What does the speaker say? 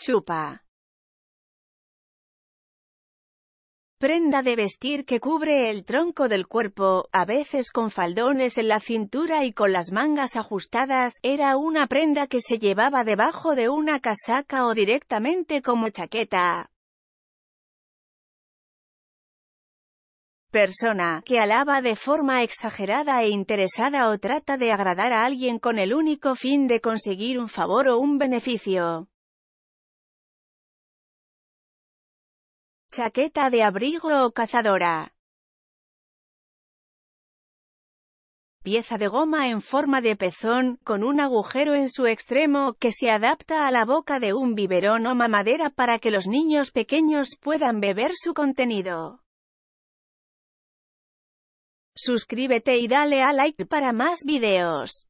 chupa. Prenda de vestir que cubre el tronco del cuerpo, a veces con faldones en la cintura y con las mangas ajustadas, era una prenda que se llevaba debajo de una casaca o directamente como chaqueta. Persona que alaba de forma exagerada e interesada o trata de agradar a alguien con el único fin de conseguir un favor o un beneficio. Chaqueta de abrigo o cazadora. Pieza de goma en forma de pezón, con un agujero en su extremo, que se adapta a la boca de un biberón o mamadera para que los niños pequeños puedan beber su contenido. Suscríbete y dale a like para más videos.